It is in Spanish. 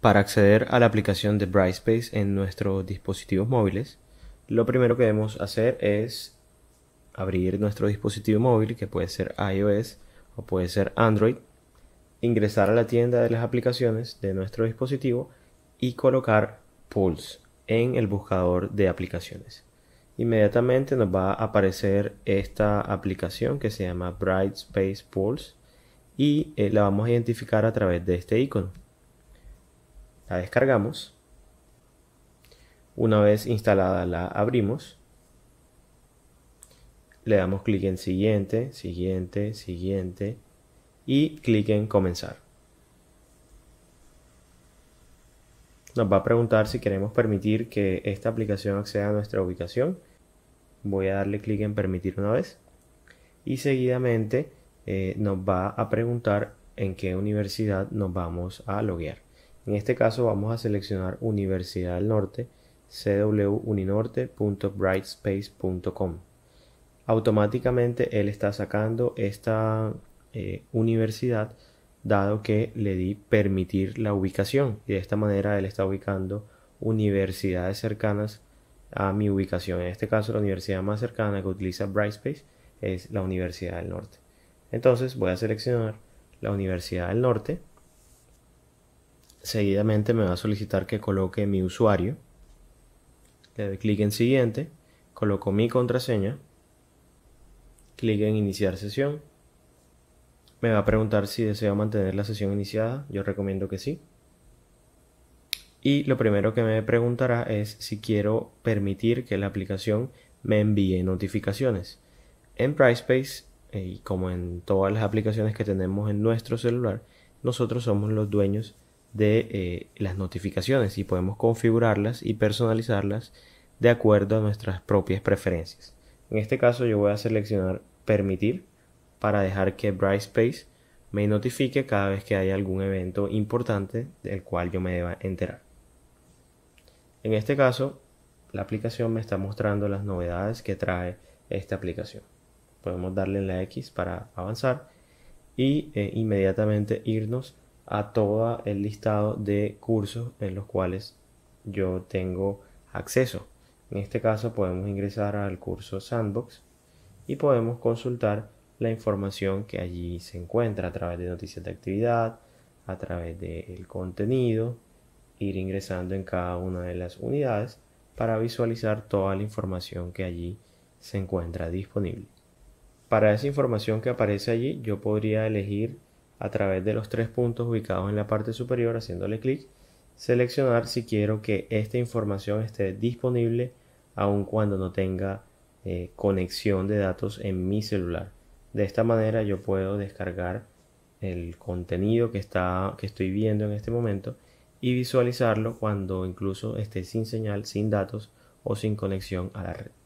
Para acceder a la aplicación de Brightspace en nuestros dispositivos móviles, lo primero que debemos hacer es abrir nuestro dispositivo móvil, que puede ser iOS o puede ser Android, ingresar a la tienda de las aplicaciones de nuestro dispositivo y colocar Pulse en el buscador de aplicaciones. Inmediatamente nos va a aparecer esta aplicación que se llama Brightspace Pulse y eh, la vamos a identificar a través de este icono. La descargamos. Una vez instalada la abrimos. Le damos clic en siguiente, siguiente, siguiente y clic en comenzar. Nos va a preguntar si queremos permitir que esta aplicación acceda a nuestra ubicación. Voy a darle clic en permitir una vez. Y seguidamente eh, nos va a preguntar en qué universidad nos vamos a loguear. En este caso vamos a seleccionar Universidad del Norte, cwuninorte.brightspace.com. Automáticamente él está sacando esta eh, universidad dado que le di permitir la ubicación y de esta manera él está ubicando universidades cercanas a mi ubicación. En este caso la universidad más cercana que utiliza Brightspace es la Universidad del Norte. Entonces voy a seleccionar la Universidad del Norte seguidamente me va a solicitar que coloque mi usuario. Le doy clic en siguiente, coloco mi contraseña, clic en iniciar sesión. Me va a preguntar si deseo mantener la sesión iniciada, yo recomiendo que sí. Y lo primero que me preguntará es si quiero permitir que la aplicación me envíe notificaciones. En PricePace eh, y como en todas las aplicaciones que tenemos en nuestro celular, nosotros somos los dueños de eh, las notificaciones y podemos configurarlas y personalizarlas de acuerdo a nuestras propias preferencias. En este caso yo voy a seleccionar permitir para dejar que Brightspace me notifique cada vez que haya algún evento importante del cual yo me deba enterar. En este caso, la aplicación me está mostrando las novedades que trae esta aplicación. Podemos darle en la X para avanzar y eh, inmediatamente irnos a todo el listado de cursos en los cuales yo tengo acceso. En este caso podemos ingresar al curso Sandbox y podemos consultar la información que allí se encuentra a través de noticias de actividad, a través del contenido, ir ingresando en cada una de las unidades para visualizar toda la información que allí se encuentra disponible. Para esa información que aparece allí yo podría elegir a través de los tres puntos ubicados en la parte superior haciéndole clic, seleccionar si quiero que esta información esté disponible aun cuando no tenga eh, conexión de datos en mi celular. De esta manera yo puedo descargar el contenido que, está, que estoy viendo en este momento y visualizarlo cuando incluso esté sin señal, sin datos o sin conexión a la red.